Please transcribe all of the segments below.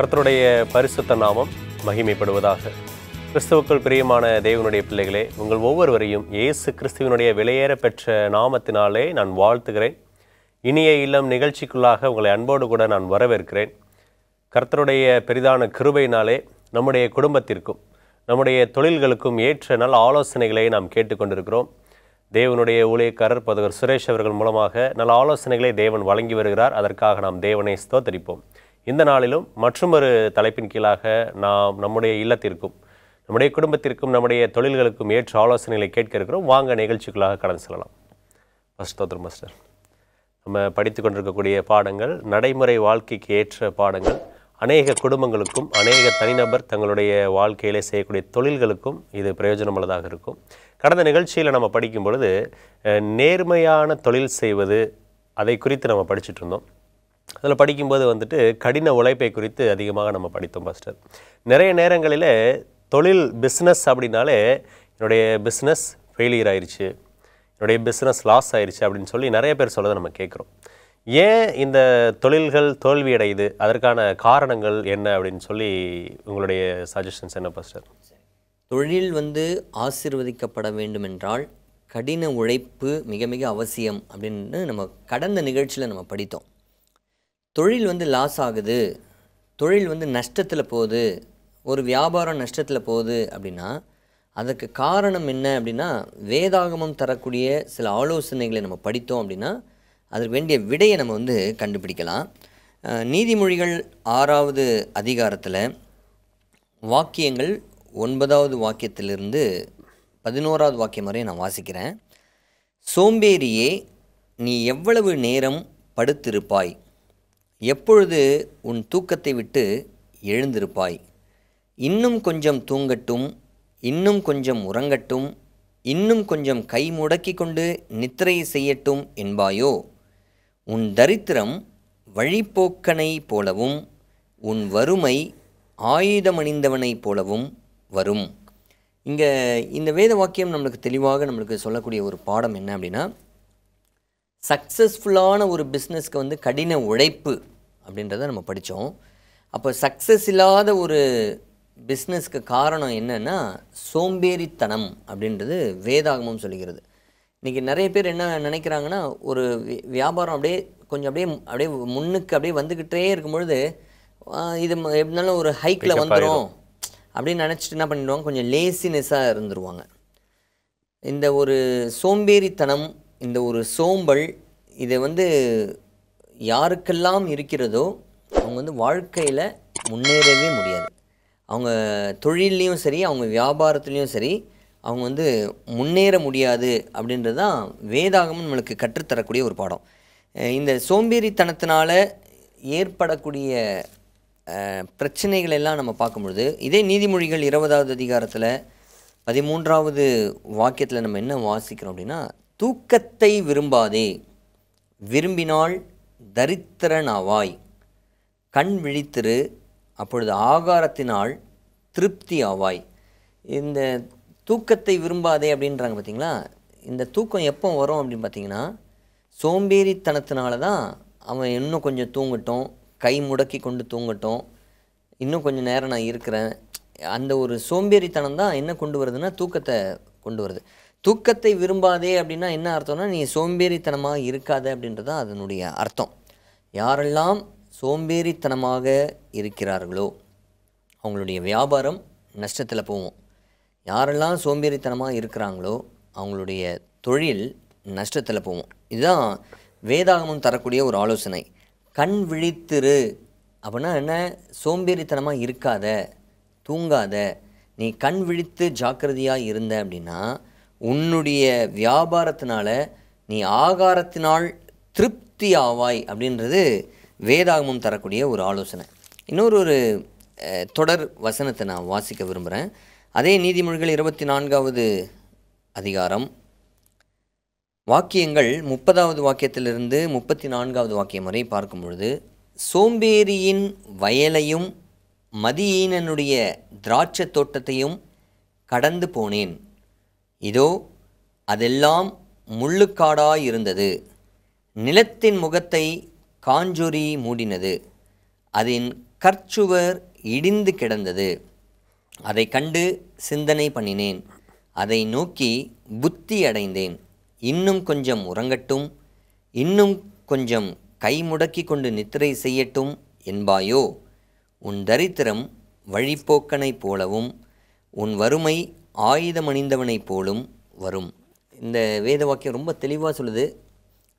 கர்த்தருடைய பரிசுத்த நாமம் மகிமைப்படுவதாக கிறிஸ்துவுக்குள் பிரியமான தேவனுடைய பிள்ளைகளே உங்கள் ஒவ்வொருவரையும் இயேசு கிறிஸ்துவனுடைய விலையேற பெற்ற நாமத்தினாலே நான் வாழ்த்துகிறேன் இனிய இல்லம் நிகழ்ச்சிக்குள்ளாக உங்களை அன்போடு கூட நான் வரவேற்கிறேன் கர்த்தருடைய பெரிதான கிருபையினாலே நம்முடைய குடும்பத்திற்கும் நம்முடைய தொழில்களுக்கும் ஏற்ற நல்ல ஆலோசனைகளை நாம் கேட்டுக்கொண்டிருக்கிறோம் தேவனுடைய ஊழியக்காரர் பதவர் சுரேஷ் அவர்கள் மூலமாக நல்ல ஆலோசனைகளை தேவன் வழங்கி வருகிறார் அதற்காக நாம் தேவனை ஸ்தோத்தரிப்போம் இந்த நாளிலும் மற்றொரு தலைப்பின் கீழாக நாம் நம்முடைய இல்லத்திற்கும் நம்முடைய குடும்பத்திற்கும் நம்முடைய தொழில்களுக்கும் ஏற்ற ஆலோசனைகளை கேட்க இருக்கிறோம் வாங்க நிகழ்ச்சிகளாக கடந்து செல்லலாம் ஃபஸ்ட் மாஸ்டர் நம்ம படித்து கொண்டிருக்கக்கூடிய பாடங்கள் நடைமுறை வாழ்க்கைக்கு ஏற்ற பாடங்கள் அநேக குடும்பங்களுக்கும் அநேக தனிநபர் தங்களுடைய வாழ்க்கையிலே செய்யக்கூடிய தொழில்களுக்கும் இது பிரயோஜனமுள்ளதாக இருக்கும் கடந்த நிகழ்ச்சியில் நம்ம படிக்கும் பொழுது நேர்மையான தொழில் செய்வது அதை குறித்து நம்ம படிச்சுட்டு இருந்தோம் அதில் படிக்கும்போது வந்துட்டு கடின உழைப்பை குறித்து அதிகமாக நம்ம படித்தோம் ஃபஸ்ட்டு நிறைய நேரங்களில் தொழில் பிஸ்னஸ் அப்படின்னாலே என்னுடைய பிஸ்னஸ் ஃபெயிலியர் ஆயிடுச்சு என்னுடைய பிஸ்னஸ் லாஸ் ஆயிடுச்சு அப்படின்னு சொல்லி நிறைய பேர் சொல்லதை நம்ம கேட்குறோம் ஏன் இந்த தொழில்கள் தோல்வியடையுது அதற்கான காரணங்கள் என்ன அப்படின்னு சொல்லி உங்களுடைய சஜஷன்ஸ் என்ன பஸ்டர் தொழில் வந்து ஆசிர்வதிக்கப்பட வேண்டும் என்றால் கடின உழைப்பு மிக மிக அவசியம் அப்படின்னு நம்ம கடந்த நிகழ்ச்சியில் நம்ம படித்தோம் தொழில் வந்து லாஸ் ஆகுது தொழில் வந்து நஷ்டத்தில் போகுது ஒரு வியாபாரம் நஷ்டத்தில் போகுது அப்படின்னா அதற்கு காரணம் என்ன அப்படின்னா வேதாகமம் தரக்கூடிய சில ஆலோசனைகளை நம்ம படித்தோம் அப்படின்னா அதற்கு வேண்டிய விடையை நம்ம வந்து கண்டுபிடிக்கலாம் நீதிமொழிகள் ஆறாவது அதிகாரத்தில் வாக்கியங்கள் ஒன்பதாவது வாக்கியத்திலிருந்து பதினோராவது வாக்கியம் வரை நான் வாசிக்கிறேன் சோம்பேறியே நீ எவ்வளவு நேரம் படுத்திருப்பாய் எப்பொழுது உன் தூக்கத்தை விட்டு எழுந்திருப்பாய் இன்னும் கொஞ்சம் தூங்கட்டும் இன்னும் கொஞ்சம் உறங்கட்டும் இன்னும் கொஞ்சம் கை முடக்கி கொண்டு நித்திரை செய்யட்டும் என்பாயோ உன் தரித்திரம் வழிப்போக்கனை போலவும் உன் வறுமை ஆயுதமணிந்தவனைப் போலவும் வரும் இங்கே இந்த வேத வாக்கியம் நம்மளுக்கு தெளிவாக நம்மளுக்கு சொல்லக்கூடிய ஒரு பாடம் என்ன அப்படின்னா சக்ஸஸ்ஃபுல்லான ஒரு பிஸ்னஸ்க்கு வந்து கடின உழைப்பு அப்படின்றத நம்ம படித்தோம் அப்போ சக்ஸஸ் இல்லாத ஒரு பிஸ்னஸ்க்கு காரணம் என்னென்னா சோம்பேறித்தனம் அப்படின்றது வேதாகமம் சொல்லுகிறது இன்றைக்கி நிறைய பேர் என்ன நினைக்கிறாங்கன்னா ஒரு வியாபாரம் அப்படியே கொஞ்சம் அப்படியே அப்படியே முன்னுக்கு அப்படியே வந்துக்கிட்டே இருக்கும்பொழுது இது எப்படினாலும் ஒரு ஹைக்கில் வந்துடும் அப்படின்னு நினச்சிட்டு என்ன பண்ணிடுவாங்க கொஞ்சம் லேசினஸ்ஸாக இருந்துருவாங்க இந்த ஒரு சோம்பேறித்தனம் இந்த ஒரு சோம்பல் இதை வந்து யாருக்கெல்லாம் இருக்கிறதோ அவங்க வந்து வாழ்க்கையில் முன்னேறவே முடியாது அவங்க தொழில்லையும் சரி அவங்க வியாபாரத்துலேயும் சரி அவங்க வந்து முன்னேற முடியாது அப்படின்றது தான் வேதாகமும் நம்மளுக்கு கற்றுத்தரக்கூடிய ஒரு பாடம் இந்த சோம்பேறித்தனத்தினால் ஏற்படக்கூடிய பிரச்சனைகள் எல்லாம் நம்ம பார்க்கும்பொழுது இதே நீதிமொழிகள் இருபதாவது அதிகாரத்தில் பதிமூன்றாவது வாக்கியத்தில் நம்ம என்ன வாசிக்கிறோம் அப்படின்னா தூக்கத்தை விரும்பாதே விரும்பினால் தரித்திரனாவாய் கண் விழித்திரு அப்பொழுது ஆகாரத்தினால் திருப்தி ஆவாய் இந்த தூக்கத்தை விரும்பாதே அப்படின்றாங்க பார்த்திங்களா இந்த தூக்கம் எப்போ வரும் அப்படின்னு பார்த்தீங்கன்னா சோம்பேறித்தனத்தினால தான் அவன் இன்னும் கொஞ்சம் தூங்கட்டும் கை முடக்கி கொண்டு தூங்கட்டும் இன்னும் கொஞ்சம் நேரம் நான் இருக்கிறேன் அந்த ஒரு சோம்பேறித்தனம் தான் என்ன கொண்டு வருதுன்னா தூக்கத்தை கொண்டு வருது தூக்கத்தை விரும்பாதே அப்படின்னா என்ன அர்த்தம்னா நீ சோம்பேறித்தனமாக இருக்காத அப்படின்றது அதனுடைய அர்த்தம் யாரெல்லாம் சோம்பேறித்தனமாக இருக்கிறார்களோ அவங்களுடைய வியாபாரம் நஷ்டத்தில் போவோம் யாரெல்லாம் சோம்பேறித்தனமாக இருக்கிறாங்களோ அவங்களுடைய தொழில் நஷ்டத்தில் போவோம் இதுதான் வேதாகமம் தரக்கூடிய ஒரு ஆலோசனை கண் விழித்திரு அப்படின்னா என்ன சோம்பேறித்தனமாக இருக்காத தூங்காத நீ கண் விழித்து ஜாக்கிரதையாக இருந்த அப்படின்னா உன்னுடைய வியாபாரத்தினால் நீ ஆகாரத்தினால் திருப்தி ஆவாய் அப்படின்றது வேதாகமம் தரக்கூடிய ஒரு ஆலோசனை இன்னொரு ஒரு தொடர் வசனத்தை நான் வாசிக்க விரும்புகிறேன் அதே நீதிமொழிகள் இருபத்தி நான்காவது அதிகாரம் வாக்கியங்கள் முப்பதாவது வாக்கியத்திலிருந்து முப்பத்தி நான்காவது வாக்கியம் வரை பார்க்கும் பொழுது சோம்பேறியின் வயலையும் மதியீனனுடைய திராட்சை தோட்டத்தையும் கடந்து போனேன் இதோ அதெல்லாம் முள்ளுக்காடாயிருந்தது நிலத்தின் முகத்தை காஞ்சொறி மூடினது அதன் கற்சுவர் இடிந்து கிடந்தது அதை கண்டு சிந்தனை பண்ணினேன் அதை நோக்கி புத்தி அடைந்தேன் இன்னும் கொஞ்சம் உறங்கட்டும் இன்னும் கொஞ்சம் கை முடக்கி கொண்டு நித்திரை செய்யட்டும் என்பாயோ உன் தரித்திரம் வழிப்போக்கனைப் போலவும் உன் வறுமை ஆயுதம் அணிந்தவனைப் போலும் வரும் இந்த வேத வாக்கியம் ரொம்ப தெளிவாக சொல்லுது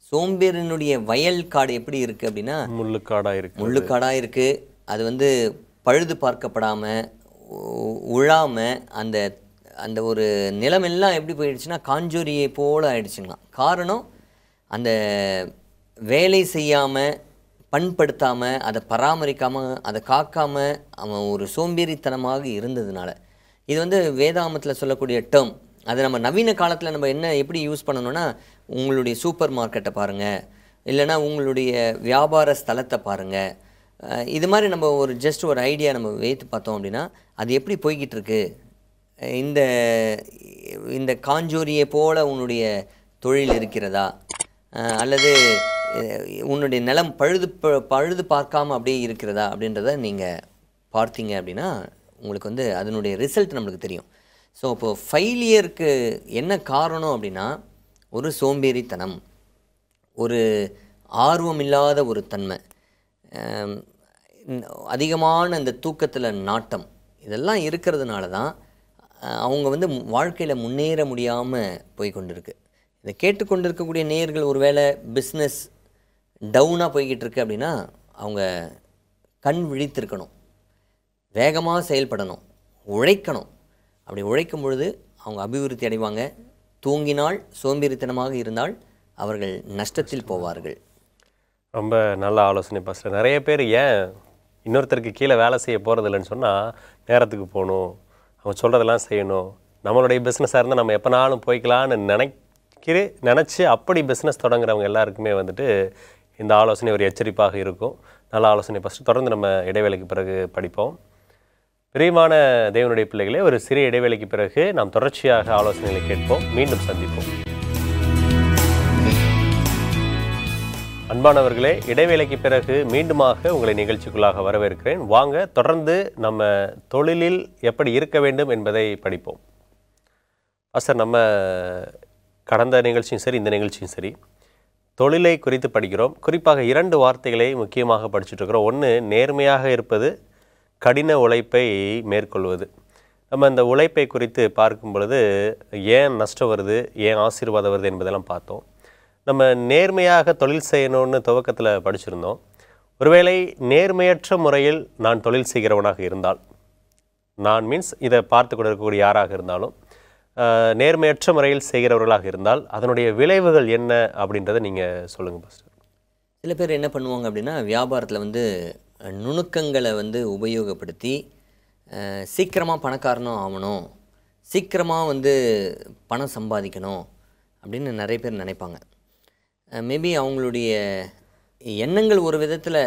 சோம்பேறினுடைய வயல் காடு எப்படி இருக்குது அப்படின்னா முள்ளுக்காடாக இருக்குது முள்ளுக்காடாக இருக்குது அது வந்து பழுது பார்க்கப்படாமல் உழாமல் அந்த அந்த ஒரு நிலமெல்லாம் எப்படி போயிடுச்சுன்னா காஞ்சோரியை போல் ஆயிடுச்சுங்களாம் காரணம் அந்த வேலை செய்யாமல் பண்படுத்தாமல் அதை பராமரிக்காமல் அதை காக்காமல் அவன் ஒரு சோம்பேறித்தனமாக இருந்ததுனால இது வந்து வேதாமத்தில் சொல்லக்கூடிய டேர்ம் அதை நம்ம நவீன காலத்தில் நம்ம என்ன எப்படி யூஸ் பண்ணணும்னா உங்களுடைய சூப்பர் மார்க்கெட்டை பாருங்கள் இல்லைனா உங்களுடைய வியாபார ஸ்தலத்தை பாருங்கள் இது மாதிரி நம்ம ஒரு ஜஸ்ட் ஒரு ஐடியா நம்ம வைத்து பார்த்தோம் அப்படின்னா அது எப்படி போய்கிட்டுருக்கு இந்த இந்த காஞ்சோரியை போல் உன்னுடைய தொழில் இருக்கிறதா அல்லது உன்னுடைய நிலம் பழுது பழுது பார்க்காம அப்படியே இருக்கிறதா அப்படின்றத நீங்கள் பார்த்தீங்க அப்படின்னா உங்களுக்கு வந்து அதனுடைய ரிசல்ட் நம்மளுக்கு தெரியும் ஸோ இப்போது ஃபெயிலியருக்கு என்ன காரணம் அப்படின்னா ஒரு சோம்பேறித்தனம் ஒரு ஆர்வம் இல்லாத ஒரு தன்மை அதிகமான இந்த தூக்கத்தில் நாட்டம் இதெல்லாம் இருக்கிறதுனால தான் அவங்க வந்து வாழ்க்கையில் முன்னேற முடியாமல் போய் கொண்டிருக்கு இதை கேட்டுக்கொண்டிருக்கக்கூடிய நேர்கள் ஒரு வேளை பிஸ்னஸ் டவுனாக போய்கிட்டு இருக்கு அப்படின்னா அவங்க கண் விழித்திருக்கணும் வேகமாக செயல்படணும் உழைக்கணும் அப்படி உழைக்கும் பொழுது அவங்க அபிவிருத்தி அடைவாங்க தூங்கினால் சோம்பேறித்தனமாக இருந்தால் அவர்கள் நஷ்டத்தில் போவார்கள் ரொம்ப நல்ல ஆலோசனை பாஸ்டர் நிறைய பேர் ஏன் இன்னொருத்தருக்கு கீழே வேலை செய்ய போகிறதில்லன்னு சொன்னால் நேரத்துக்கு போகணும் அவங்க சொல்கிறதெல்லாம் செய்யணும் நம்மளுடைய பிஸ்னஸாக இருந்தால் நம்ம எப்போனாலும் போய்க்கலான்னு நினைக்கிறே நினச்சி அப்படி பிஸ்னஸ் தொடங்குறவங்க எல்லாருக்குமே வந்துட்டு இந்த ஆலோசனை ஒரு எச்சரிப்பாக இருக்கும் நல்ல ஆலோசனை ஃபஸ்ட்டு தொடர்ந்து நம்ம இடைவேளைக்கு பிறகு படிப்போம் பிரியமான தேவனுடைய பிள்ளைகளே ஒரு சிறிய இடைவேளைக்கு பிறகு நாம் தொடர்ச்சியாக ஆலோசனைகளை கேட்போம் மீண்டும் சந்திப்போம் அன்பானவர்களே இடைவேளைக்கு பிறகு மீண்டுமாக உங்களை நிகழ்ச்சிக்குள்ளாக வரவேற்கிறேன் வாங்க தொடர்ந்து நம்ம தொழிலில் எப்படி இருக்க வேண்டும் என்பதை படிப்போம் சார் நம்ம கடந்த நிகழ்ச்சியும் சரி இந்த நிகழ்ச்சியும் சரி தொழிலை குறித்து படிக்கிறோம் குறிப்பாக இரண்டு வார்த்தைகளை முக்கியமாக இருக்கிறோம் ஒன்று நேர்மையாக இருப்பது கடின உழைப்பை மேற்கொள்வது நம்ம இந்த உழைப்பை குறித்து பார்க்கும் பொழுது ஏன் நஷ்டம் வருது ஏன் ஆசீர்வாதம் வருது என்பதெல்லாம் பார்த்தோம் நம்ம நேர்மையாக தொழில் செய்யணும்னு துவக்கத்தில் படிச்சிருந்தோம் ஒருவேளை நேர்மையற்ற முறையில் நான் தொழில் செய்கிறவனாக இருந்தால் நான் மீன்ஸ் இதை பார்த்து கொண்டு இருக்கக்கூடிய யாராக இருந்தாலும் நேர்மையற்ற முறையில் செய்கிறவர்களாக இருந்தால் அதனுடைய விளைவுகள் என்ன அப்படின்றத நீங்கள் சொல்லுங்கள் ஃபஸ்ட்டு சில பேர் என்ன பண்ணுவாங்க அப்படின்னா வியாபாரத்தில் வந்து நுணுக்கங்களை வந்து உபயோகப்படுத்தி சீக்கிரமாக பணக்காரனும் ஆகணும் சீக்கிரமாக வந்து பணம் சம்பாதிக்கணும் அப்படின்னு நிறைய பேர் நினைப்பாங்க மேபி அவங்களுடைய எண்ணங்கள் ஒரு விதத்தில்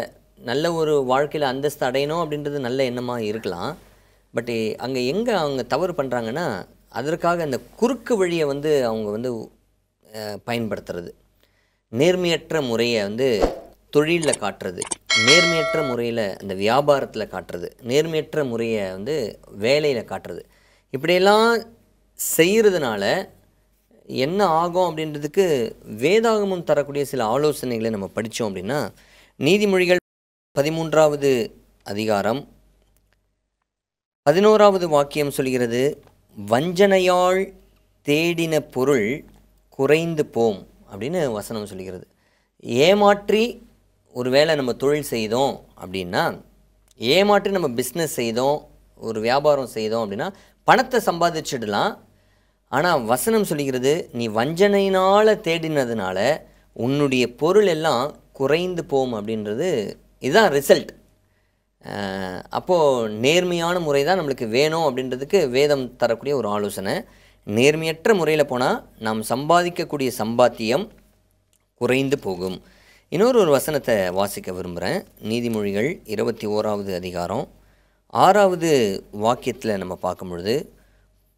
நல்ல ஒரு வாழ்க்கையில் அந்தஸ்து அடையணும் அப்படின்றது நல்ல எண்ணமாக இருக்கலாம் பட் அங்கே எங்கே அவங்க தவறு பண்ணுறாங்கன்னா அதற்காக அந்த குறுக்கு வழியை வந்து அவங்க வந்து பயன்படுத்துறது நேர்மையற்ற முறையை வந்து தொழிலில் காட்டுறது நேர்மையற்ற முறையில் அந்த வியாபாரத்தில் காட்டுறது நேர்மையற்ற முறையை வந்து வேலையில் காட்டுறது இப்படியெல்லாம் செய்கிறதுனால என்ன ஆகும் அப்படின்றதுக்கு வேதாகமம் தரக்கூடிய சில ஆலோசனைகளை நம்ம படித்தோம் அப்படின்னா நீதிமொழிகள் பதிமூன்றாவது அதிகாரம் பதினோராவது வாக்கியம் சொல்கிறது வஞ்சனையால் தேடின பொருள் குறைந்து போம் அப்படின்னு வசனம் சொல்கிறது ஏமாற்றி ஒரு வேளை நம்ம தொழில் செய்தோம் அப்படின்னா ஏமாற்றி நம்ம பிஸ்னஸ் செய்தோம் ஒரு வியாபாரம் செய்தோம் அப்படின்னா பணத்தை சம்பாதிச்சிடலாம் ஆனால் வசனம் சொல்லிக்கிறது நீ வஞ்சனையினால் தேடினதுனால உன்னுடைய பொருள் எல்லாம் குறைந்து போகும் அப்படின்றது இதுதான் ரிசல்ட் அப்போது நேர்மையான முறை தான் நம்மளுக்கு வேணும் அப்படின்றதுக்கு வேதம் தரக்கூடிய ஒரு ஆலோசனை நேர்மையற்ற முறையில் போனால் நாம் சம்பாதிக்கக்கூடிய சம்பாத்தியம் குறைந்து போகும் இன்னொரு ஒரு வசனத்தை வாசிக்க விரும்புகிறேன் நீதிமொழிகள் இருபத்தி ஓராவது அதிகாரம் ஆறாவது வாக்கியத்தில் நம்ம பார்க்கும் பொழுது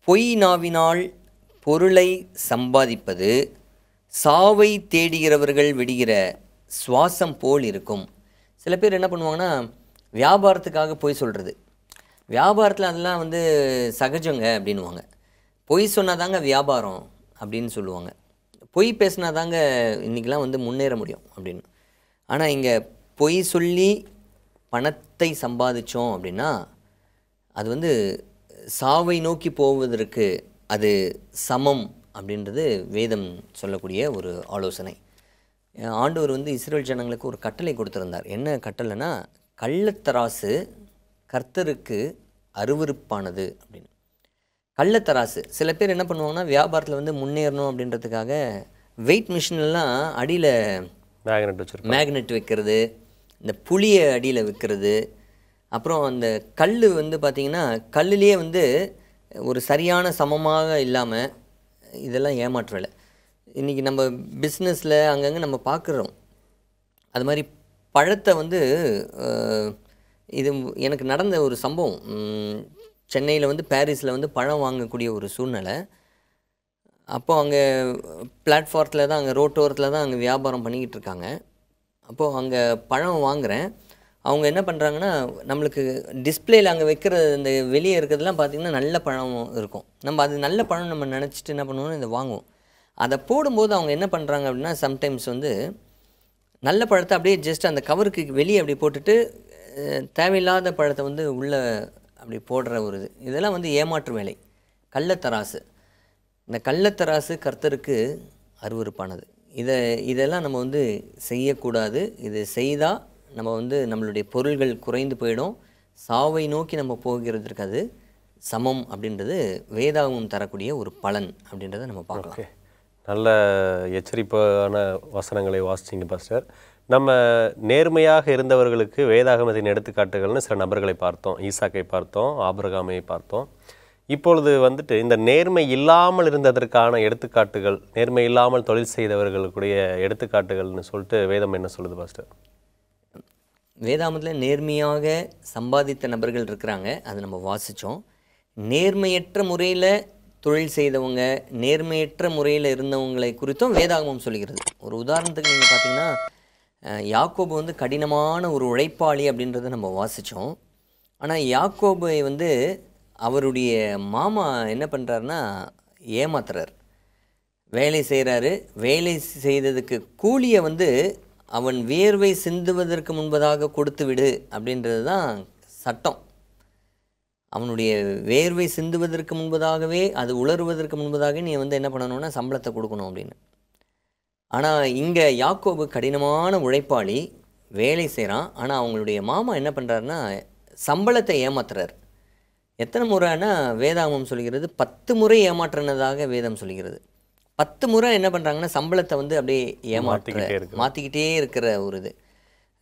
பொய் நாவினால் பொருளை சம்பாதிப்பது சாவை தேடுகிறவர்கள் விடுகிற சுவாசம் போல் இருக்கும் சில பேர் என்ன பண்ணுவாங்கன்னா வியாபாரத்துக்காக பொய் சொல்கிறது வியாபாரத்தில் அதெல்லாம் வந்து சகஜங்க அப்படின்வாங்க பொய் சொன்னாதாங்க வியாபாரம் அப்படின்னு சொல்லுவாங்க பொய் பேசினா தாங்க இன்றைக்கெலாம் வந்து முன்னேற முடியும் அப்படின்னு ஆனால் இங்கே பொய் சொல்லி பணத்தை சம்பாதிச்சோம் அப்படின்னா அது வந்து சாவை நோக்கி போவதற்கு அது சமம் அப்படின்றது வேதம் சொல்லக்கூடிய ஒரு ஆலோசனை ஆண்டவர் வந்து இஸ்ரேல் ஜனங்களுக்கு ஒரு கட்டளை கொடுத்துருந்தார் என்ன கட்டளைனா கள்ளத்தராசு கர்த்தருக்கு அருவறுப்பானது அப்படின்னு கள்ளத்தராசு சில பேர் என்ன பண்ணுவாங்கன்னா வியாபாரத்தில் வந்து முன்னேறணும் அப்படின்றதுக்காக வெயிட் மிஷின்லாம் அடியில் மேக்னெட் வச்சு மேக்னெட் வைக்கிறது இந்த புளியை அடியில் விற்கிறது அப்புறம் அந்த கல் வந்து பார்த்திங்கன்னா கல்லுலேயே வந்து ஒரு சரியான சமமாக இல்லாமல் இதெல்லாம் ஏமாற்ற வேலை இன்றைக்கி நம்ம பிஸ்னஸில் அங்கங்கே நம்ம பார்க்குறோம் அது மாதிரி பழத்தை வந்து இது எனக்கு நடந்த ஒரு சம்பவம் சென்னையில் வந்து பாரிஸில் வந்து பழம் வாங்கக்கூடிய ஒரு சூழ்நிலை அப்போது அங்கே பிளாட்ஃபார்த்தில் தான் அங்கே ரோட்டோரத்தில் தான் அங்கே வியாபாரம் பண்ணிக்கிட்டு இருக்காங்க அப்போது அங்கே பழம் வாங்குகிறேன் அவங்க என்ன பண்ணுறாங்கன்னா நம்மளுக்கு டிஸ்பிளேயில் அங்கே வைக்கிற இந்த வெளியே இருக்கிறதுலாம் பார்த்திங்கன்னா நல்ல பழம் இருக்கும் நம்ம அது நல்ல பழம் நம்ம நினச்சிட்டு என்ன பண்ணுவோம்னா இதை வாங்குவோம் அதை போடும்போது அவங்க என்ன பண்ணுறாங்க அப்படின்னா சம்டைம்ஸ் வந்து நல்ல பழத்தை அப்படியே ஜஸ்ட் அந்த கவருக்கு வெளியே அப்படி போட்டுட்டு தேவையில்லாத பழத்தை வந்து உள்ளே அப்படி போடுற ஒரு இது இதெல்லாம் வந்து ஏமாற்று வேலை கள்ளத்தராசு இந்த கள்ளத்தராசு கர்த்தருக்கு அருவறுப்பானது இதை இதெல்லாம் நம்ம வந்து செய்யக்கூடாது இது செய்தால் நம்ம வந்து நம்மளுடைய பொருள்கள் குறைந்து போயிடும் சாவை நோக்கி நம்ம போகிறதுக்கு அது சமம் அப்படின்றது வேதாகவும் தரக்கூடிய ஒரு பலன் அப்படின்றத நம்ம பார்க்கலாம் நல்ல எச்சரிப்பான வசனங்களை வாசிச்சிங்க பாஸ்டர் நம்ம நேர்மையாக இருந்தவர்களுக்கு வேதாகமத்தின் எடுத்துக்காட்டுகள்னு சில நபர்களை பார்த்தோம் ஈசாக்கை பார்த்தோம் ஆபிரகாமையை பார்த்தோம் இப்பொழுது வந்துட்டு இந்த நேர்மை இல்லாமல் இருந்ததற்கான எடுத்துக்காட்டுகள் நேர்மை இல்லாமல் தொழில் செய்தவர்களுக்குடைய எடுத்துக்காட்டுகள்னு சொல்லிட்டு வேதம் என்ன சொல்லுது பாஸ்டர் வேதாமத்தில் நேர்மையாக சம்பாதித்த நபர்கள் இருக்கிறாங்க அதை நம்ம வாசித்தோம் நேர்மையற்ற முறையில் தொழில் செய்தவங்க நேர்மையற்ற முறையில் இருந்தவங்களை குறித்தும் வேதாகமம் சொல்கிறது ஒரு உதாரணத்துக்கு நீங்கள் பார்த்தீங்கன்னா யாக்கோபு வந்து கடினமான ஒரு உழைப்பாளி அப்படின்றத நம்ம வாசித்தோம் ஆனால் யாக்கோபை வந்து அவருடைய மாமா என்ன பண்ணுறாருன்னா ஏமாத்துறார் வேலை செய்கிறாரு வேலை செய்ததுக்கு கூலியை வந்து அவன் வியர்வை சிந்துவதற்கு முன்பதாக கொடுத்து விடு அப்படின்றது தான் சட்டம் அவனுடைய வேர்வை சிந்துவதற்கு முன்பதாகவே அது உலருவதற்கு முன்பதாக நீ வந்து என்ன பண்ணணும்னா சம்பளத்தை கொடுக்கணும் அப்படின்னு ஆனால் இங்கே யாக்கோபு கடினமான உழைப்பாளி வேலை செய்கிறான் ஆனால் அவங்களுடைய மாமா என்ன பண்ணுறாருன்னா சம்பளத்தை ஏமாத்துறார் எத்தனை முறைன்னா வேதாமம் சொல்கிறது பத்து முறை ஏமாற்றுனதாக வேதம் சொல்கிறது பத்து முறை என்ன பண்ணுறாங்கன்னா சம்பளத்தை வந்து அப்படியே ஏமாற்ற மாற்றிக்கிட்டே இருக்கிற ஒரு இது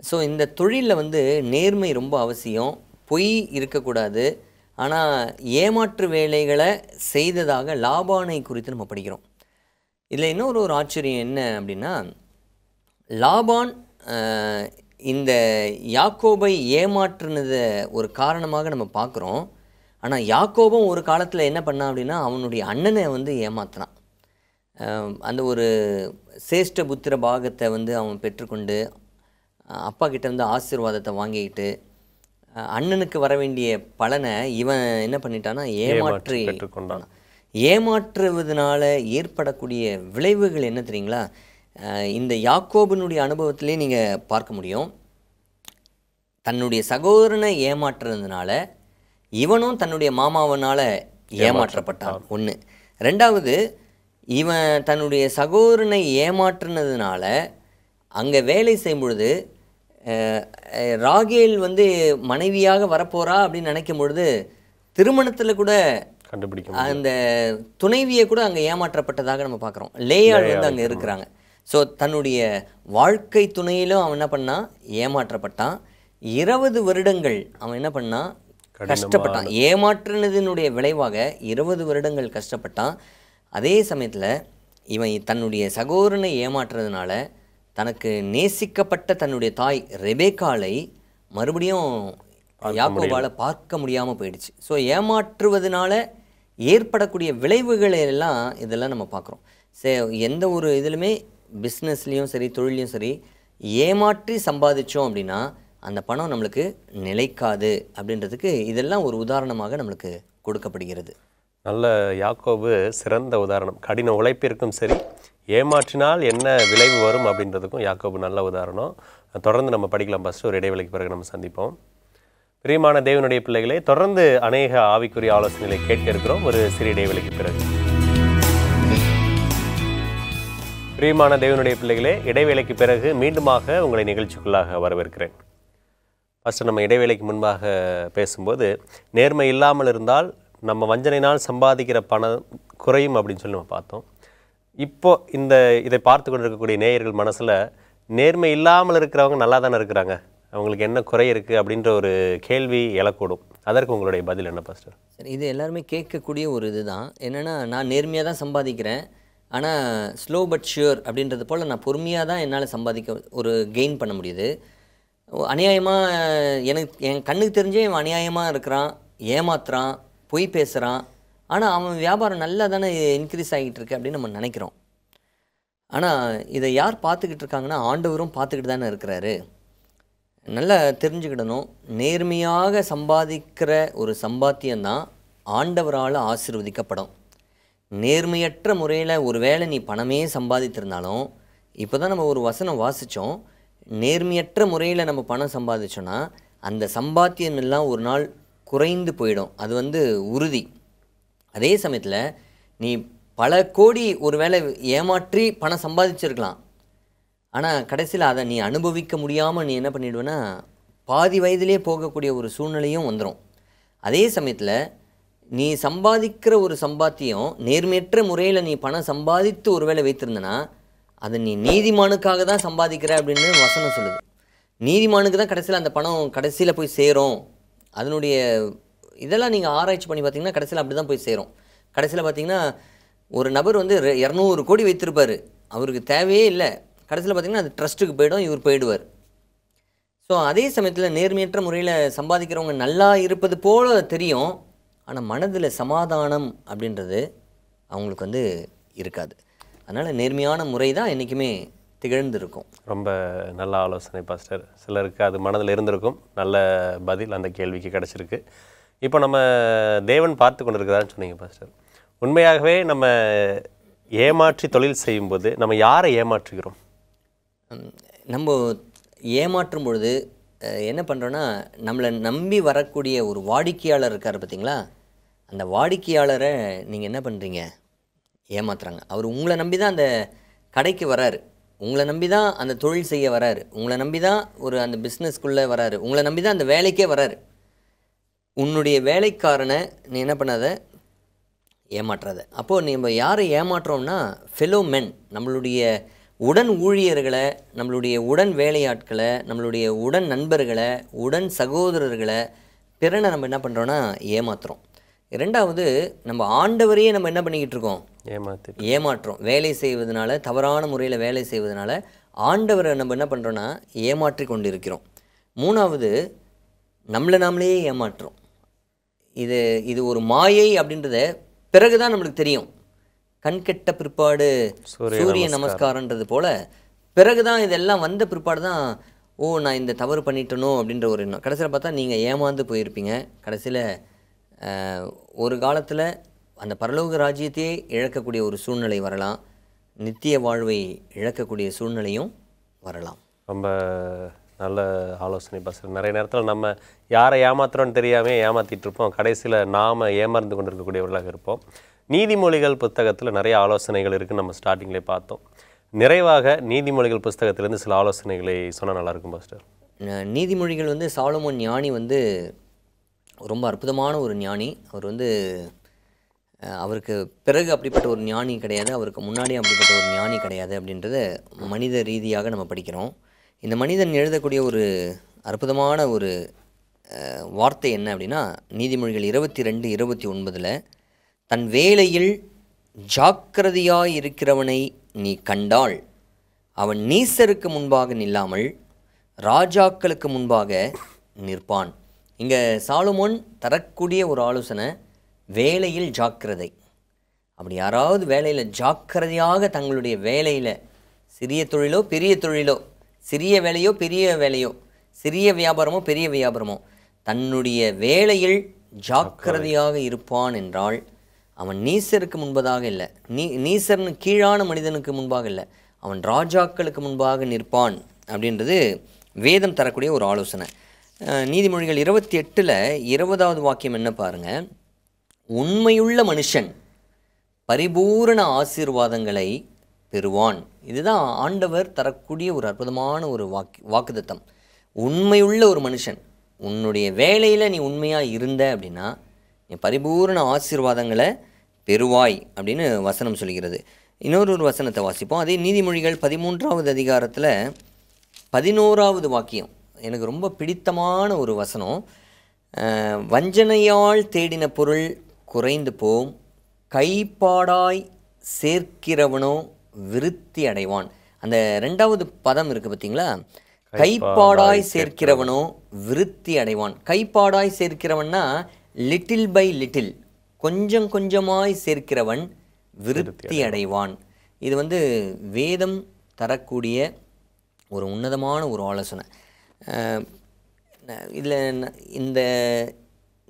ஸோ இந்த தொழிலில் வந்து நேர்மை ரொம்ப அவசியம் பொய் இருக்கக்கூடாது ஆனால் ஏமாற்று வேலைகளை செய்ததாக லாபானை குறித்து நம்ம படிக்கிறோம் இதில் இன்னொரு ஒரு ஆச்சரியம் என்ன அப்படின்னா லாபான் இந்த யாக்கோபை ஏமாற்றுனத ஒரு காரணமாக நம்ம பார்க்குறோம் ஆனால் யாக்கோபம் ஒரு காலத்தில் என்ன பண்ணான் அப்படின்னா அவனுடைய அண்ணனை வந்து ஏமாத்தினான் அந்த ஒரு சேஷ்ட புத்திர பாகத்தை வந்து அவன் பெற்றுக்கொண்டு அப்பா கிட்டேருந்து ஆசீர்வாதத்தை வாங்கிக்கிட்டு அண்ணனுக்கு வர வேண்டிய பலனை இவன் என்ன பண்ணிட்டான்னா ஏமாற்றி பெற்றுக்கொண்டான் ஏமாற்றுவதனால ஏற்படக்கூடிய விளைவுகள் என்ன தெரியுங்களா இந்த யாக்கோபனுடைய அனுபவத்திலே நீங்கள் பார்க்க முடியும் தன்னுடைய சகோதரனை ஏமாற்றுறதுனால இவனும் தன்னுடைய மாமாவனால் ஏமாற்றப்பட்டான் ஒன்று ரெண்டாவது இவன் தன்னுடைய சகோதரனை ஏமாற்றுனதுனால அங்கே வேலை செய்யும் பொழுது ராகேல் வந்து மனைவியாக வரப்போகிறா அப்படின்னு நினைக்கும் பொழுது திருமணத்தில் கூட கண்டுபிடிக்க அந்த துணைவியை கூட அங்கே ஏமாற்றப்பட்டதாக நம்ம பார்க்குறோம் லேயாள் வந்து அங்கே இருக்கிறாங்க ஸோ தன்னுடைய வாழ்க்கை துணையிலும் அவன் என்ன பண்ணான் ஏமாற்றப்பட்டான் இருபது வருடங்கள் அவன் என்ன பண்ணான் கஷ்டப்பட்டான் ஏமாற்றினதினுடைய விளைவாக இருபது வருடங்கள் கஷ்டப்பட்டான் அதே சமயத்தில் இவன் தன்னுடைய சகோதரனை ஏமாற்றுறதுனால தனக்கு நேசிக்கப்பட்ட தன்னுடைய தாய் ரெபேக்காலை மறுபடியும் யாக்கோபால பார்க்க முடியாமல் போயிடுச்சு ஸோ ஏமாற்றுவதனால ஏற்படக்கூடிய விளைவுகளையெல்லாம் இதெல்லாம் நம்ம பார்க்குறோம் சே எந்த ஒரு இதுலையுமே பிஸ்னஸ்லேயும் சரி தொழிலையும் சரி ஏமாற்றி சம்பாதிச்சோம் அப்படின்னா அந்த பணம் நம்மளுக்கு நிலைக்காது அப்படின்றதுக்கு இதெல்லாம் ஒரு உதாரணமாக நம்மளுக்கு கொடுக்கப்படுகிறது நல்ல யாக்கோபு சிறந்த உதாரணம் கடின உழைப்பிற்கும் சரி ஏமாற்றினால் என்ன விளைவு வரும் அப்படின்றதுக்கும் யாக்கோபு நல்ல உதாரணம் தொடர்ந்து நம்ம படிக்கலாம் ஃபஸ்ட்டு ஒரு இடைவெளிக்கு பிறகு நம்ம சந்திப்போம் பிரியமான தேவனுடைய பிள்ளைகளை தொடர்ந்து அநேக ஆவிக்குரிய ஆலோசனைகளை கேட்க இருக்கிறோம் ஒரு சிறிய இடைவெளிக்கு பிறகு பிரியமான தேவனுடைய பிள்ளைகளே இடைவேளைக்கு பிறகு மீண்டுமாக உங்களை நிகழ்ச்சிக்குள்ளாக வரவேற்கிறேன் ஃபஸ்ட்டு நம்ம இடைவேளைக்கு முன்பாக பேசும்போது நேர்மை இல்லாமல் இருந்தால் நம்ம வஞ்சனையினால் சம்பாதிக்கிற பணம் குறையும் அப்படின்னு சொல்லி நம்ம பார்த்தோம் இப்போ இந்த இதை பார்த்து கொண்டு இருக்கக்கூடிய நேயர்கள் மனசில் நேர்மை இல்லாமல் இருக்கிறவங்க நல்லா தானே இருக்கிறாங்க அவங்களுக்கு என்ன குறை இருக்குது அப்படின்ற ஒரு கேள்வி எழக்கூடும் அதற்கு உங்களுடைய பதில் என்ன பாஸ்டர் சரி இது எல்லாருமே கேட்கக்கூடிய ஒரு இது தான் என்னென்னா நான் நேர்மையாக தான் சம்பாதிக்கிறேன் ஆனால் ஸ்லோ பட் ஷியூர் அப்படின்றது போல் நான் பொறுமையாக தான் என்னால் சம்பாதிக்க ஒரு கெயின் பண்ண முடியுது அநியாயமாக எனக்கு என் கண்ணுக்கு தெரிஞ்சே இவன் அநியாயமாக இருக்கிறான் ஏமாத்துறான் பொய் பேசுகிறான் ஆனால் அவன் வியாபாரம் நல்லா தானே இன்க்ரீஸ் ஆகிட்டு இருக்கு அப்படின்னு நம்ம நினைக்கிறோம் ஆனால் இதை யார் பார்த்துக்கிட்டு இருக்காங்கன்னா ஆண்டவரும் பார்த்துக்கிட்டு தானே இருக்கிறாரு நல்லா தெரிஞ்சுக்கிடணும் நேர்மையாக சம்பாதிக்கிற ஒரு சம்பாத்தியம்தான் ஆண்டவரால் ஆசிர்வதிக்கப்படும் நேர்மையற்ற முறையில் ஒரு வேளை நீ பணமே சம்பாதித்திருந்தாலும் இப்போ தான் நம்ம ஒரு வசனம் வாசித்தோம் நேர்மையற்ற முறையில் நம்ம பணம் சம்பாதிச்சோன்னா அந்த சம்பாத்தியம் எல்லாம் ஒரு நாள் குறைந்து போயிடும் அது வந்து உறுதி அதே சமயத்தில் நீ பல கோடி ஒரு வேளை ஏமாற்றி பணம் சம்பாதிச்சிருக்கலாம் ஆனால் கடைசியில் அதை நீ அனுபவிக்க முடியாமல் நீ என்ன பண்ணிவிடுவேன்னா பாதி வயதிலே போகக்கூடிய ஒரு சூழ்நிலையும் வந்துடும் அதே சமயத்தில் நீ சம்பாதிக்கிற ஒரு சம்பாத்தியம் நேர்மையற்ற முறையில் நீ பணம் சம்பாதித்து ஒருவேளை வைத்திருந்தனா அதை நீ நீதிமானுக்காக தான் சம்பாதிக்கிற அப்படின்னு வசனம் சொல்லுது நீதிமானுக்கு தான் கடைசியில் அந்த பணம் கடைசியில் போய் சேரும் அதனுடைய இதெல்லாம் நீங்கள் ஆராய்ச்சி பண்ணி பார்த்தீங்கன்னா கடைசியில் அப்படி தான் போய் சேரும் கடைசியில் பார்த்தீங்கன்னா ஒரு நபர் வந்து இரநூறு கோடி வைத்திருப்பார் அவருக்கு தேவையே இல்லை கடைசியில் பார்த்திங்கன்னா அது ட்ரஸ்ட்டுக்கு போயிடும் இவர் போயிடுவார் ஸோ அதே சமயத்தில் நேர்மையற்ற முறையில் சம்பாதிக்கிறவங்க நல்லா இருப்பது போல தெரியும் ஆனால் மனதில் சமாதானம் அப்படின்றது அவங்களுக்கு வந்து இருக்காது அதனால் நேர்மையான முறை தான் என்றைக்குமே திகழ்ந்திருக்கும் ரொம்ப நல்ல ஆலோசனை பாஸ்டர் சிலருக்கு அது மனதில் இருந்திருக்கும் நல்ல பதில் அந்த கேள்விக்கு கிடச்சிருக்கு இப்போ நம்ம தேவன் பார்த்து கொண்டிருக்கிறான்னு சொன்னீங்க பாஸ்டர் உண்மையாகவே நம்ம ஏமாற்றி தொழில் செய்யும்போது நம்ம யாரை ஏமாற்றுகிறோம் நம்ம ஏமாற்றும் பொழுது என்ன பண்ணுறோன்னா நம்மளை நம்பி வரக்கூடிய ஒரு வாடிக்கையாளர் இருக்கார் பார்த்தீங்களா அந்த வாடிக்கையாளரை நீங்கள் என்ன பண்ணுறீங்க ஏமாத்துறாங்க அவர் உங்களை நம்பி தான் அந்த கடைக்கு வராரு உங்களை நம்பி தான் அந்த தொழில் செய்ய வராரு உங்களை நம்பி தான் ஒரு அந்த பிஸ்னஸ்க்குள்ளே வராரு உங்களை நம்பி தான் அந்த வேலைக்கே வராரு உன்னுடைய வேலைக்காரனை நீ என்ன பண்ணாத ஏமாற்றாத அப்போது நம்ம யாரை ஏமாற்றோம்னா ஃபெலோ மென் நம்மளுடைய உடன் ஊழியர்களை நம்மளுடைய உடன் வேலையாட்களை நம்மளுடைய உடன் நண்பர்களை உடன் சகோதரர்களை பிறனை நம்ம என்ன பண்ணுறோன்னா ஏமாத்துகிறோம் ரெண்டாவது நம்ம ஆண்டவரையே நம்ம என்ன பண்ணிக்கிட்டு இருக்கோம் ஏமாத்து ஏமாற்றோம் வேலை செய்வதனால தவறான முறையில் வேலை செய்வதனால ஆண்டவரை நம்ம என்ன பண்ணுறோன்னா ஏமாற்றி கொண்டு இருக்கிறோம் மூணாவது நம்மளை நாமளே ஏமாற்றுறோம் இது இது ஒரு மாயை அப்படின்றத பிறகு தான் நம்மளுக்கு தெரியும் கண்கெட்ட பிற்பாடு சூரிய நமஸ்காரன்றது போல பிறகுதான் இதெல்லாம் வந்த பிற்பாடு தான் ஓ நான் இந்த தவறு பண்ணிட்டனும் அப்படின்ற ஒரு எண்ணம் கடைசியில் பார்த்தா நீங்கள் ஏமாந்து போயிருப்பீங்க கடைசியில் ஒரு காலத்தில் அந்த பரலோக ராஜ்யத்தையே இழக்கக்கூடிய ஒரு சூழ்நிலை வரலாம் நித்திய வாழ்வை இழக்கக்கூடிய சூழ்நிலையும் வரலாம் ரொம்ப நல்ல ஆலோசனை பாசர் நிறைய நேரத்தில் நம்ம யாரை ஏமாத்துறோன்னு தெரியாமல் ஏமாற்றிட்டு இருப்போம் கடைசியில் நாம் ஏமாந்து கொண்டிருக்கக்கூடியவர்களாக இருப்போம் நீதிமொழிகள் புத்தகத்தில் நிறைய ஆலோசனைகள் இருக்குதுன்னு நம்ம ஸ்டார்டிங்லேயே பார்த்தோம் நிறைவாக நீதிமொழிகள் புஸ்தகத்திலேருந்து சில ஆலோசனைகளை சொன்னால் நல்லாயிருக்கும் பாஸ்டர் நீதிமொழிகள் வந்து சாலமோன் ஞானி வந்து ரொம்ப அற்புதமான ஒரு ஞானி அவர் வந்து அவருக்கு பிறகு அப்படிப்பட்ட ஒரு ஞானி கிடையாது அவருக்கு முன்னாடி அப்படிப்பட்ட ஒரு ஞானி கிடையாது அப்படின்றத மனித ரீதியாக நம்ம படிக்கிறோம் இந்த மனிதன் எழுதக்கூடிய ஒரு அற்புதமான ஒரு வார்த்தை என்ன அப்படின்னா நீதிமொழிகள் இருபத்தி ரெண்டு இருபத்தி ஒன்பதில் தன் வேலையில் ஜாக்கிரதையாயிருக்கிறவனை நீ கண்டால் அவன் நீசருக்கு முன்பாக நில்லாமல் ராஜாக்களுக்கு முன்பாக நிற்பான் இங்கே சாலுமோன் தரக்கூடிய ஒரு ஆலோசனை வேலையில் ஜாக்கிரதை அப்படி யாராவது வேலையில் ஜாக்கிரதையாக தங்களுடைய வேலையில் சிறிய தொழிலோ பெரிய தொழிலோ சிறிய வேலையோ பெரிய வேலையோ சிறிய வியாபாரமோ பெரிய வியாபாரமோ தன்னுடைய வேலையில் ஜாக்கிரதையாக இருப்பான் என்றால் அவன் நீசருக்கு முன்பதாக இல்லை நீ நீசர்னு கீழான மனிதனுக்கு முன்பாக இல்லை அவன் ராஜாக்களுக்கு முன்பாக நிற்பான் அப்படின்றது வேதம் தரக்கூடிய ஒரு ஆலோசனை நீதிமொழிகள் இருபத்தி எட்டில் இருபதாவது வாக்கியம் என்ன பாருங்கள் உண்மையுள்ள மனுஷன் பரிபூரண ஆசீர்வாதங்களை பெறுவான் இதுதான் ஆண்டவர் தரக்கூடிய ஒரு அற்புதமான ஒரு வாக்கு வாக்குதத்தம் உண்மையுள்ள ஒரு மனுஷன் உன்னுடைய வேலையில் நீ உண்மையாக இருந்த அப்படின்னா என் பரிபூர்ண ஆசீர்வாதங்களை பெறுவாய் அப்படின்னு வசனம் சொல்கிறது இன்னொரு ஒரு வசனத்தை வாசிப்போம் அதே நீதிமொழிகள் பதிமூன்றாவது அதிகாரத்தில் பதினோராவது வாக்கியம் எனக்கு ரொம்ப பிடித்தமான ஒரு வசனம் வஞ்சனையால் தேடின பொருள் குறைந்து போம் கைப்பாடாய் சேர்க்கிறவனோ விருத்தி அடைவான் அந்த ரெண்டாவது பதம் இருக்குது பார்த்தீங்களா கைப்பாடாய் சேர்க்கிறவனோ விருத்தி அடைவான் கைப்பாடாய் சேர்க்கிறவன்னா லிட்டில் பை லிட்டில் கொஞ்சம் கொஞ்சமாய் சேர்க்கிறவன் விருத்தி அடைவான் இது வந்து வேதம் தரக்கூடிய ஒரு உன்னதமான ஒரு ஆலோசனை இதில் இந்த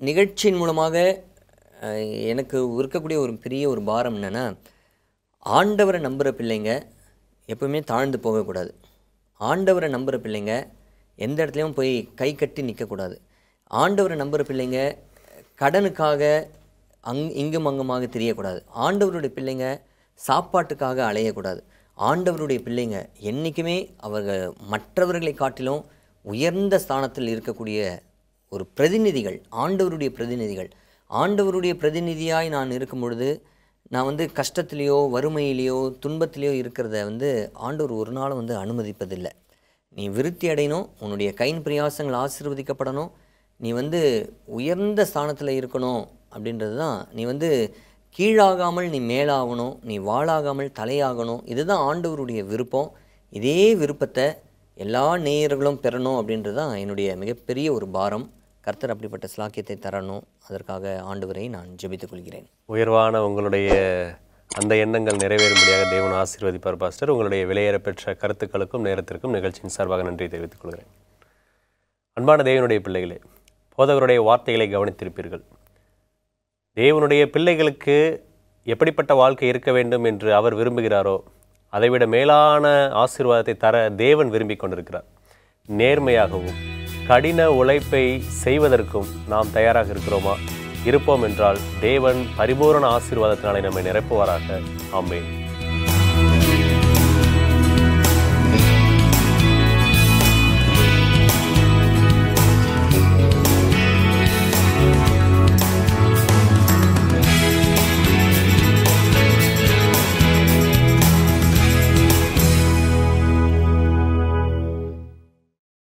நிகழ்ச்சியின் மூலமாக எனக்கு இருக்கக்கூடிய ஒரு பெரிய ஒரு பாரம் என்னென்னா ஆண்டவரை நம்புகிற பிள்ளைங்க எப்பவுமே தாழ்ந்து போகக்கூடாது ஆண்டவரை நம்புகிற பிள்ளைங்க எந்த இடத்துலையும் போய் கை கட்டி நிற்கக்கூடாது ஆண்டவரை நம்புகிற பிள்ளைங்க கடனுக்காக அங் இங்கும் அங்குமாக தெரியக்கூடாது ஆண்டவருடைய பிள்ளைங்க சாப்பாட்டுக்காக அலையக்கூடாது ஆண்டவருடைய பிள்ளைங்க என்றைக்குமே அவர்கள் மற்றவர்களை காட்டிலும் உயர்ந்த ஸ்தானத்தில் இருக்கக்கூடிய ஒரு பிரதிநிதிகள் ஆண்டவருடைய பிரதிநிதிகள் ஆண்டவருடைய பிரதிநிதியாய் நான் இருக்கும் பொழுது நான் வந்து கஷ்டத்துலேயோ வறுமையிலேயோ துன்பத்திலேயோ இருக்கிறத வந்து ஆண்டவர் ஒரு நாளும் வந்து அனுமதிப்பதில்லை நீ விருத்தி அடையணும் உன்னுடைய கைன் பிரயாசங்கள் ஆசீர்வதிக்கப்படணும் நீ வந்து உயர்ந்த ஸ்தானத்தில் இருக்கணும் அப்படின்றது தான் நீ வந்து கீழாகாமல் நீ மேலாகணும் நீ வாழாகாமல் தலையாகணும் இதுதான் ஆண்டவருடைய விருப்பம் இதே விருப்பத்தை எல்லா நேயர்களும் பெறணும் அப்படின்றது தான் என்னுடைய மிகப்பெரிய ஒரு பாரம் கர்த்தர் அப்படிப்பட்ட ஸ்லாக்கியத்தை தரணும் அதற்காக ஆண்டவரை நான் ஜெபித்துக் கொள்கிறேன் உயர்வான உங்களுடைய அந்த எண்ணங்கள் நிறைவேறும்படியாக தேவன் ஆசீர்வதிப்பார் பாஸ்டர் உங்களுடைய விலையேற பெற்ற கருத்துக்களுக்கும் நேரத்திற்கும் நிகழ்ச்சியின் சார்பாக நன்றி தெரிவித்துக் கொள்கிறேன் அன்பான தேவனுடைய பிள்ளைகளே போதகருடைய வார்த்தைகளை கவனித்திருப்பீர்கள் தேவனுடைய பிள்ளைகளுக்கு எப்படிப்பட்ட வாழ்க்கை இருக்க வேண்டும் என்று அவர் விரும்புகிறாரோ அதைவிட மேலான ஆசீர்வாதத்தை தர தேவன் விரும்பிக் கொண்டிருக்கிறார் நேர்மையாகவும் கடின உழைப்பை செய்வதற்கும் நாம் தயாராக இருக்கிறோமா இருப்போம் என்றால் தேவன் பரிபூரண ஆசீர்வாதத்தினாலே நம்மை நிரப்புவாராக ஆம்பேன்